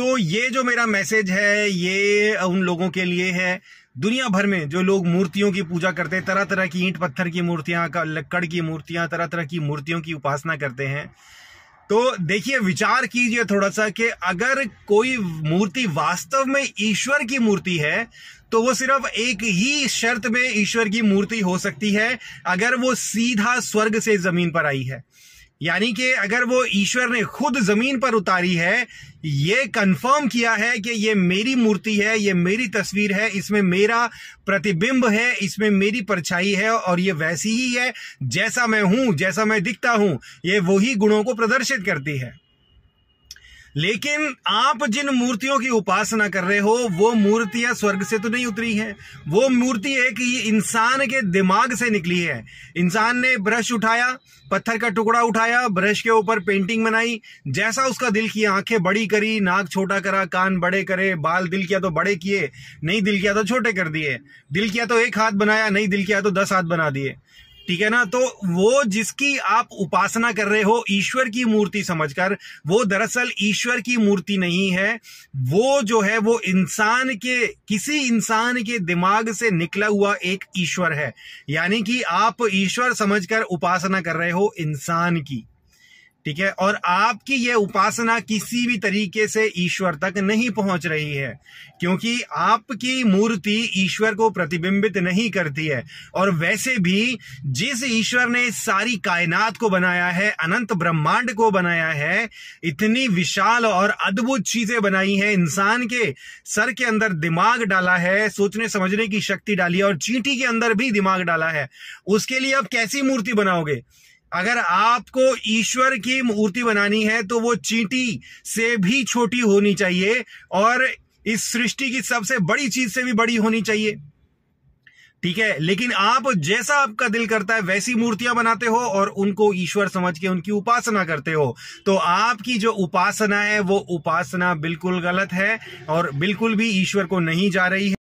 तो ये जो मेरा मैसेज है ये उन लोगों के लिए है दुनिया भर में जो लोग मूर्तियों की पूजा करते हैं तरह तरह की ईंट पत्थर की मूर्तियां लक्कड़ की मूर्तियां तरह तरह की मूर्तियों की उपासना करते हैं तो देखिए विचार कीजिए थोड़ा सा कि अगर कोई मूर्ति वास्तव में ईश्वर की मूर्ति है तो वो सिर्फ एक ही शर्त में ईश्वर की मूर्ति हो सकती है अगर वो सीधा स्वर्ग से जमीन पर आई है यानी कि अगर वो ईश्वर ने खुद जमीन पर उतारी है ये कंफर्म किया है कि ये मेरी मूर्ति है ये मेरी तस्वीर है इसमें मेरा प्रतिबिंब है इसमें मेरी परछाई है और ये वैसी ही है जैसा मैं हूं जैसा मैं दिखता हूं ये वही गुणों को प्रदर्शित करती है लेकिन आप जिन मूर्तियों की उपासना कर रहे हो वो मूर्तियां स्वर्ग से तो नहीं उतरी हैं वो मूर्ति है कि इंसान के दिमाग से निकली है इंसान ने ब्रश उठाया पत्थर का टुकड़ा उठाया ब्रश के ऊपर पेंटिंग बनाई जैसा उसका दिल किया आंखें बड़ी करी नाक छोटा करा कान बड़े करे बाल दिल किया तो बड़े किए नहीं दिल किया तो छोटे कर दिए दिल किया तो एक हाथ बनाया नहीं दिल किया तो दस हाथ बना दिए ठीक है ना तो वो जिसकी आप उपासना कर रहे हो ईश्वर की मूर्ति समझकर वो दरअसल ईश्वर की मूर्ति नहीं है वो जो है वो इंसान के किसी इंसान के दिमाग से निकला हुआ एक ईश्वर है यानी कि आप ईश्वर समझकर उपासना कर रहे हो इंसान की ठीक है और आपकी ये उपासना किसी भी तरीके से ईश्वर तक नहीं पहुंच रही है क्योंकि आपकी मूर्ति ईश्वर को प्रतिबिंबित नहीं करती है और वैसे भी जिस ईश्वर ने सारी कायनात को बनाया है अनंत ब्रह्मांड को बनाया है इतनी विशाल और अद्भुत चीजें बनाई हैं इंसान के सर के अंदर दिमाग डाला है सोचने समझने की शक्ति डाली है और चींटी के अंदर भी दिमाग डाला है उसके लिए आप कैसी मूर्ति बनाओगे अगर आपको ईश्वर की मूर्ति बनानी है तो वो चींटी से भी छोटी होनी चाहिए और इस सृष्टि की सबसे बड़ी चीज से भी बड़ी होनी चाहिए ठीक है लेकिन आप जैसा आपका दिल करता है वैसी मूर्तियां बनाते हो और उनको ईश्वर समझ के उनकी उपासना करते हो तो आपकी जो उपासना है वो उपासना बिल्कुल गलत है और बिल्कुल भी ईश्वर को नहीं जा रही है